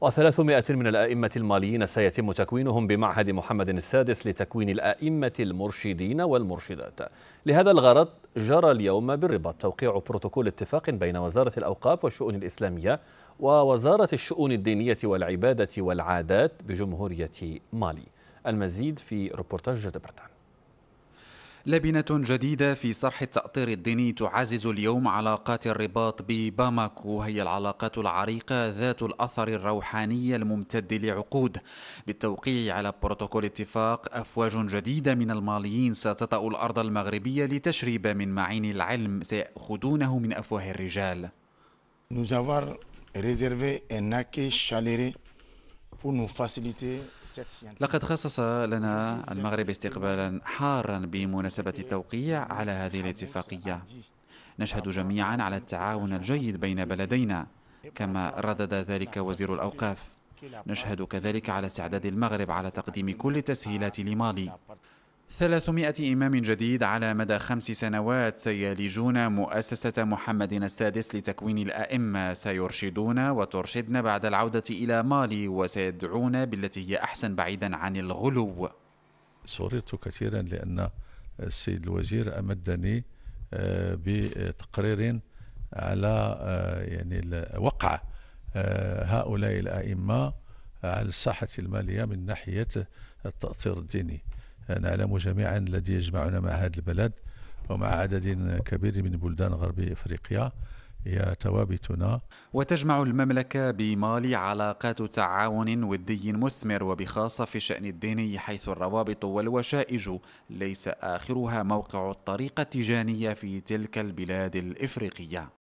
وثلاثمائة من الأئمة الماليين سيتم تكوينهم بمعهد محمد السادس لتكوين الأئمة المرشدين والمرشدات لهذا الغرض جرى اليوم بالرباط توقيع بروتوكول اتفاق بين وزارة الأوقاف والشؤون الإسلامية ووزارة الشؤون الدينية والعبادة والعادات بجمهورية مالي المزيد في ريبورتاج جدبرتان لبنة جديدة في صرح التأطير الديني تعزز اليوم علاقات الرباط بباماكو وهي العلاقات العريقة ذات الأثر الروحاني الممتد لعقود بالتوقيع على بروتوكول اتفاق أفواج جديدة من الماليين ستطأ الأرض المغربية لتشرب من معين العلم سيأخذونه من أفواه الرجال Nous réservé un accueil chaleureux لقد خصص لنا المغرب استقبالا حارا بمناسبة التوقيع على هذه الاتفاقية نشهد جميعا على التعاون الجيد بين بلدينا كما ردد ذلك وزير الأوقاف نشهد كذلك على استعداد المغرب على تقديم كل التسهيلات لمالي 300 إمام جديد على مدى خمس سنوات سيلجون مؤسسة محمد السادس لتكوين الأئمة سيرشدون وترشدن بعد العودة إلى مالي وسيدعون بالتي هي أحسن بعيدا عن الغلو سررت كثيرا لأن السيد الوزير أمدني آه، بتقرير على آه، يعني وقع آه، هؤلاء الأئمة على الساحة المالية من ناحية التأثير الديني نعلم جميعا الذي يجمعنا مع هذا البلد ومع عدد كبير من بلدان غرب افريقيا هي توابتنا وتجمع المملكة بمالي علاقات تعاون ودي مثمر وبخاصة في شأن الديني حيث الروابط والوشائج ليس آخرها موقع الطريقة التجانية في تلك البلاد الإفريقية